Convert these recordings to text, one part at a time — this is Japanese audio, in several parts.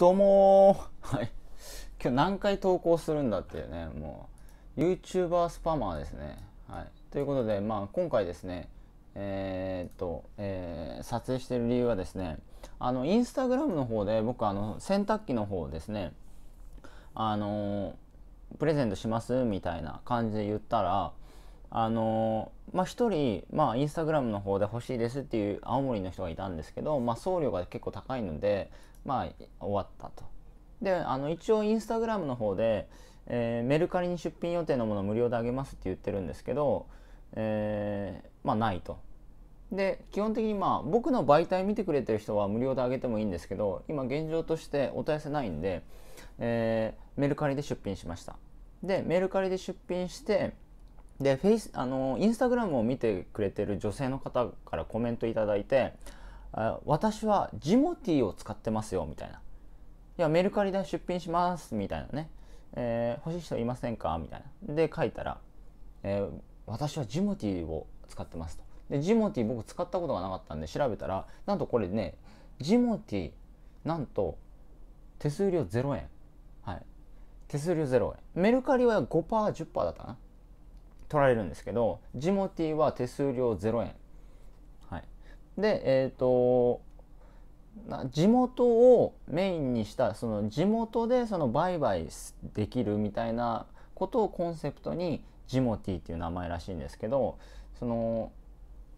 どうもはい。今日何回投稿するんだっていうね、もう、YouTuber スパマーですね。はい。ということで、まあ、今回ですね、えー、っと、えー、撮影してる理由はですね、あの、インスタグラムの方で、僕、あの、洗濯機の方ですね、あの、プレゼントしますみたいな感じで言ったら、あの、まあ、1人、まあ、インスタグラムの方で欲しいですっていう青森の人がいたんですけど、まあ、送料が結構高いので、まあ、終わったと。で、あの、一応インスタグラムの方で、えー、メルカリに出品予定のもの無料であげますって言ってるんですけど、えー、まあ、ないと。で、基本的にまあ、僕の媒体見てくれてる人は無料であげてもいいんですけど、今現状としてお問い合わせないんで、えー、メルカリで出品しました。で、メルカリで出品して、でフェイスあのインスタグラムを見てくれてる女性の方からコメントいただいてあ私はジモティーを使ってますよみたいな。いや、メルカリで出品しますみたいなね。えー、欲しい人いませんかみたいな。で、書いたら、えー、私はジモティーを使ってますと。で、ジモティー僕使ったことがなかったんで調べたら、なんとこれね、ジモティー、なんと手数料0円。はい。手数料0円。メルカリは5%、10%だったな。取られるんですけど、ジモティーは手数料0円。でえっ、ー、と地元をメインにしたその地元でその売買できるみたいなことをコンセプトにジモティっていう名前らしいんですけどその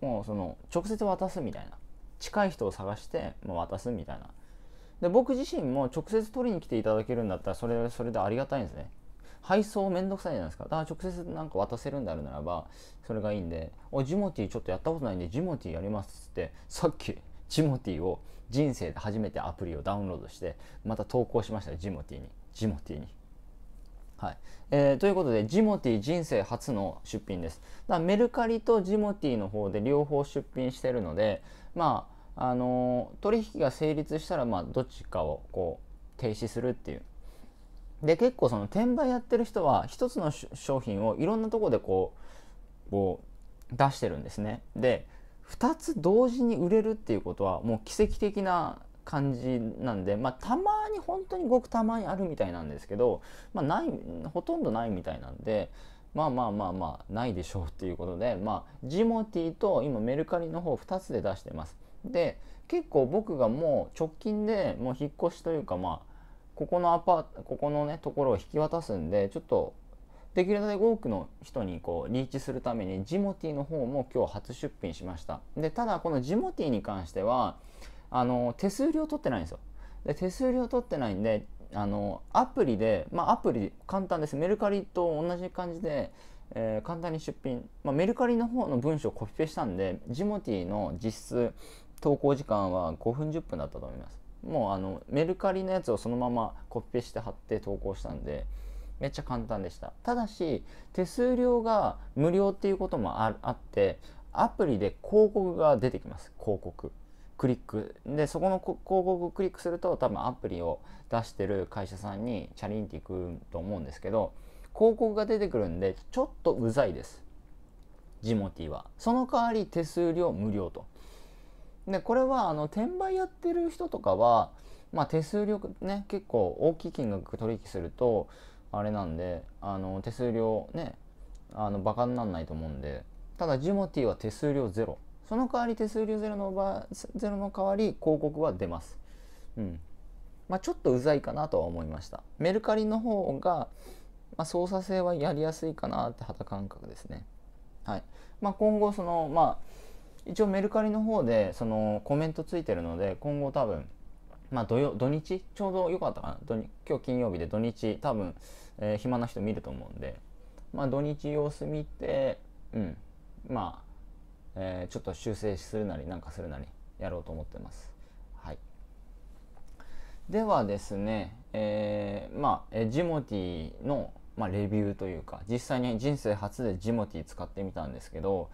もうその直接渡すみたいな近い人を探して渡すみたいなで僕自身も直接取りに来ていただけるんだったらそれそれでありがたいんですね配送めんどくさいじゃないですか。だから直接なんか渡せるんであるならば、それがいいんで、お、ジモティちょっとやったことないんで、ジモティやりますって、さっき、ジモティを人生で初めてアプリをダウンロードして、また投稿しました、ジモティに。ジモティに。はいえー、ということで、ジモティ人生初の出品です。だメルカリとジモティの方で両方出品してるので、まあ、あのー、取引が成立したら、まあ、どっちかをこう停止するっていうで結構その転売やってる人は一つの商品をいろんなとこでこうこう出してるんですねで2つ同時に売れるっていうことはもう奇跡的な感じなんでまあたまに本当にごくたまにあるみたいなんですけどまあないほとんどないみたいなんでまあまあまあまあないでしょうっていうことでまあジモティーと今メルカリの方2つで出してますで結構僕がもう直近でもう引っ越しというかまあここのアパートここのねところを引き渡すんでちょっとできるだけ多くの人にこうリーチするためにジモティの方も今日初出品しましたでただこのジモティに関してはあの手数料取ってないんですよで手数料取ってないんであのアプリでまあアプリ簡単ですメルカリと同じ感じで、えー、簡単に出品、まあ、メルカリの方の文章をコピペしたんでジモティの実質投稿時間は5分10分だったと思いますもうあのメルカリのやつをそのままコピペして貼って投稿したんでめっちゃ簡単でしたただし手数料が無料っていうこともあってアプリで広告が出てきます広告クリックでそこの広告をクリックすると多分アプリを出してる会社さんにチャリンっていくと思うんですけど広告が出てくるんでちょっとうざいですジモティーはその代わり手数料無料とでこれはあの転売やってる人とかは、まあ、手数料ね結構大きい金額取引するとあれなんであの手数料ねあのバカにならないと思うんでただジモティは手数料ゼロその代わり手数料ゼロの場ゼロの代わり広告は出ます。うんまあ、ちょっとうざいかなとは思いました。メルカリの方が、まあ、操作性はやりやすいかなって肌感覚ですね。はいまあ、今後その、まあ一応メルカリの方でそのコメントついてるので今後多分まあ土土日ちょうどよかったかな今日金曜日で土日多分、えー、暇な人見ると思うんでまあ土日様子見てうんまあ、えー、ちょっと修正するなりなんかするなりやろうと思ってますはいではですねえー、まあジモティの、まあ、レビューというか実際に人生初でジモティ使ってみたんですけど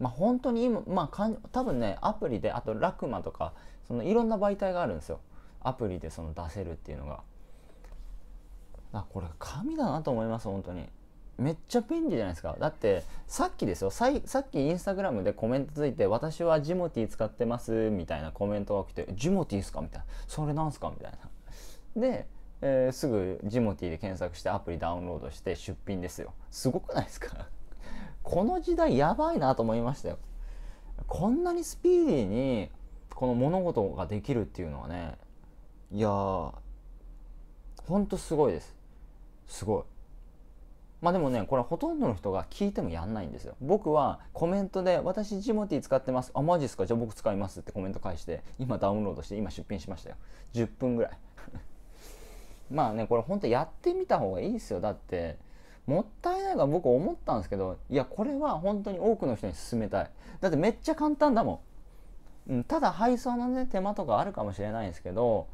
まあ、本当に今、まあ、かん多分ねアプリであとラクマとかそのいろんな媒体があるんですよアプリでその出せるっていうのがあこれ神だなと思います本当にめっちゃ便利じゃないですかだってさっきですよささっきインスタグラムでコメントついて「私はジモティー使ってます」みたいなコメントが来て「ジモティーっすか?」みたいな「それなんすか?」みたいなで、えー、すぐジモティーで検索してアプリダウンロードして出品ですよすごくないですかこの時代やばいなと思いましたよ。こんなにスピーディーにこの物事ができるっていうのはねいやーほんとすごいですすごいまあでもねこれほとんどの人が聞いてもやんないんですよ僕はコメントで「私ジモティー使ってます」「あマジっすかじゃあ僕使います」ってコメント返して今ダウンロードして今出品しましたよ10分ぐらい まあねこれほんとやってみた方がいいですよだってもったいないから僕思ったんですけどいやこれは本当に多くの人に勧めたいだってめっちゃ簡単だもん、うん、ただ配送のね手間とかあるかもしれないんですけど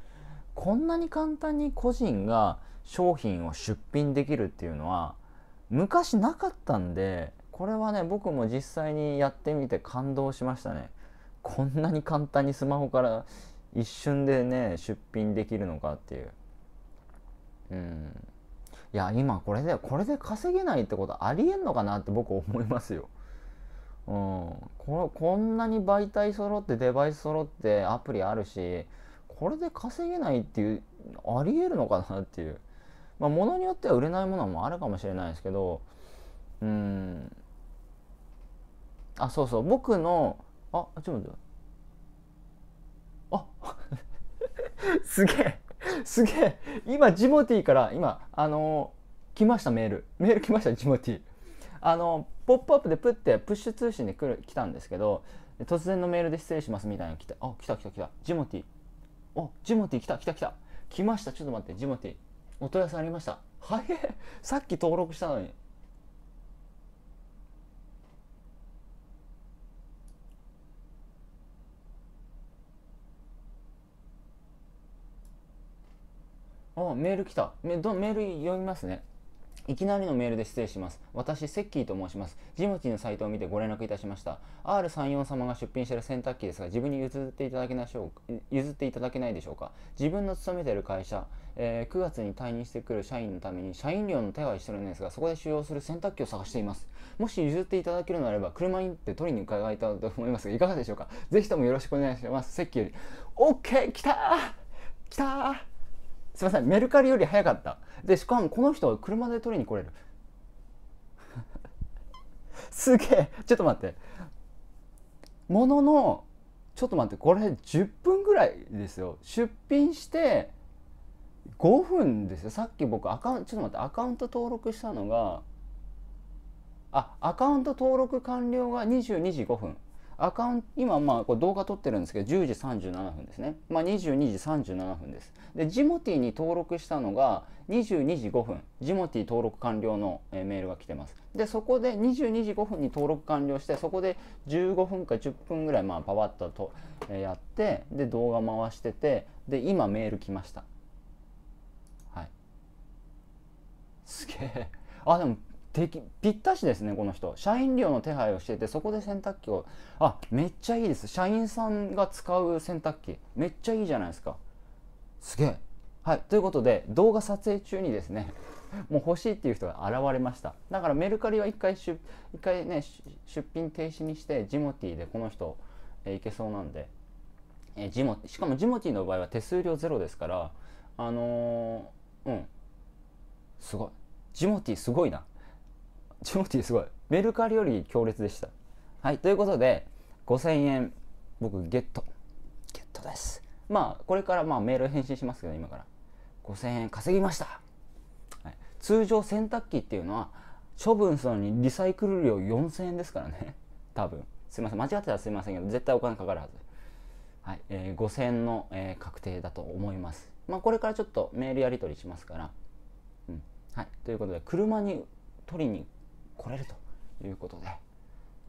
こんなに簡単に個人が商品を出品できるっていうのは昔なかったんでこれはね僕も実際にやってみて感動しましたねこんなに簡単にスマホから一瞬でね出品できるのかっていううんいや今これでこれで稼げないってことありえんのかなって僕思いますよ。うん、ここんなに媒体揃ってデバイス揃ってアプリあるしこれで稼げないっていうありえるのかなっていう、まあ、ものによっては売れないものもあるかもしれないですけどうんあそうそう僕のあちょっと待ってあ すげえ すげえ今ジモティーから今あのー、来ましたメールメール来ましたジモティーあのー、ポップアップでプってプッシュ通信で来る来たんですけど突然のメールで失礼しますみたいなの来てあ来た来た来たジモティーおジモティー来た来た来た来ましたちょっと待ってジモティーお問い合わせありました早えさっき登録したのにメール来た。メどメール読みますね。いきなりのメールで失礼します。私、セッキーと申します。ジムティのサイトを見てご連絡いたしました。R34 様が出品している洗濯機ですが、自分に譲っていただけなしょう譲っていただけないでしょうか。自分の勤めている会社、えー、9月に退任してくる社員のために社員寮の手配してるんですが、そこで使用する洗濯機を探しています。もし譲っていただけるのであれば、車に行って取りに伺いたいと思いますが、いかがでしょうか。ぜひともよろしくお願いします。セッキーより。OK! 来たー来たーすいませんメルカリより早かったでしかもこの人車で取りに来れる すげえちょっと待ってもののちょっと待ってこれ10分ぐらいですよ出品して5分ですよさっき僕アカウントちょっと待ってアカウント登録したのがあアカウント登録完了が22時5分アカウント、今、まあ、これ動画撮ってるんですけど、10時37分ですね。まあ、22時37分です。で、ジモティに登録したのが、22時5分、ジモティ登録完了の、えメールが来てます。で、そこで22時5分に登録完了して、そこで15分か10分ぐらい、まあ、パワッとえやって、で、動画回してて、で、今メール来ました。はい。すげえ。あ、でも、適ぴったしですねこの人社員寮の手配をしていてそこで洗濯機をあめっちゃいいです社員さんが使う洗濯機めっちゃいいじゃないですかすげえはいということで動画撮影中にですねもう欲しいっていう人が現れましただからメルカリは一回出一回ね出品停止にしてジモティーでこの人、えー、いけそうなんで、えー、ジモしかもジモティーの場合は手数料ゼロですからあのー、うんすごいジモティーすごいなジモちすごい。メルカリより強烈でした。はい、ということで、5000円、僕ゲット。ゲットです。まあ、これからまあメール返信しますけど、今から。5000円稼ぎました。はい、通常洗濯機っていうのは、処分するのにリサイクル料4000円ですからね。多分。すいません。間違ってたらすいませんけど、絶対お金かかるはず。はい、えー、5000円の、えー、確定だと思います。まあ、これからちょっとメールやり取りしますから。うん。はい。ということで、車に取りに来れるということ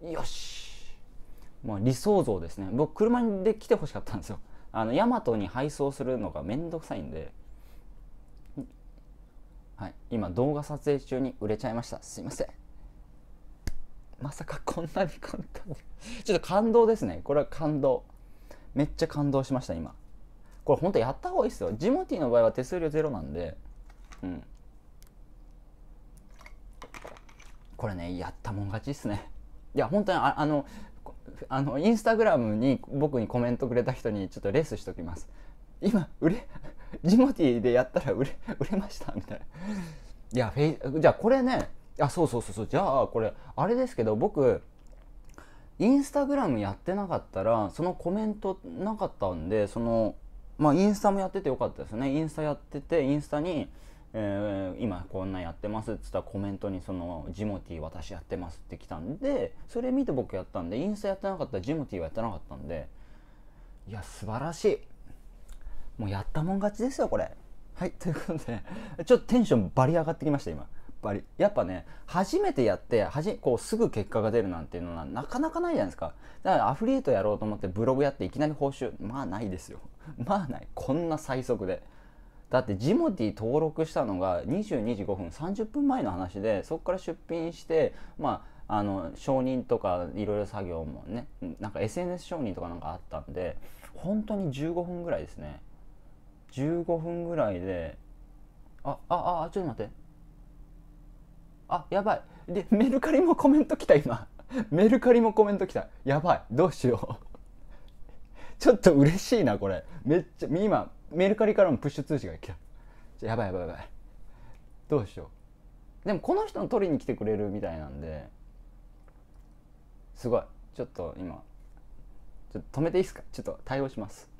でよしもう理想像ですね僕車で来てほしかったんですよあのヤマトに配送するのがめんどくさいんではい今動画撮影中に売れちゃいましたすいませんまさかこんなに簡単にちょっと感動ですねこれは感動めっちゃ感動しました今これほんとやった方がいいですよジモティーの場合は手数料ゼロなんでうんこれねやったもん勝ちっすねいや本当にああのあのインスタグラムに僕にコメントくれた人にちょっとレースしときます今売れジモティーでやったら売れ売れましたみたいないやフェイじゃあこれねあそうそうそうそうじゃあこれあれですけど僕インスタグラムやってなかったらそのコメントなかったんでそのまあインスタもやっててよかったですねインスタやっててインスタにえー、今こんなやってますっつったらコメントにそのジモティー私やってますって来たんでそれ見て僕やったんでインスタやってなかったらジモティーはやってなかったんでいや素晴らしいもうやったもん勝ちですよこれはいということでちょっとテンションバリ上がってきました今バリやっぱね初めてやってはじこうすぐ結果が出るなんていうのはなかなかないじゃないですかだからアフリエイトやろうと思ってブログやっていきなり報酬まあないですよまあないこんな最速でだってジモティ登録したのが22時5分30分前の話でそこから出品してまああの承認とかいろいろ作業もねなんか SNS 承認とかなんかあったんで本当に15分ぐらいですね15分ぐらいであああちょっと待ってあやばいでメルカリもコメント来た今メルカリもコメント来たやばいどうしようちょっと嬉しいな、これ。めっちゃ、今、メルカリからもプッシュ通知が来た。やばいやばいやばい。どうしよう。でも、この人の取りに来てくれるみたいなんで、すごい。ちょっと今、ちょっと止めていいですかちょっと対応します。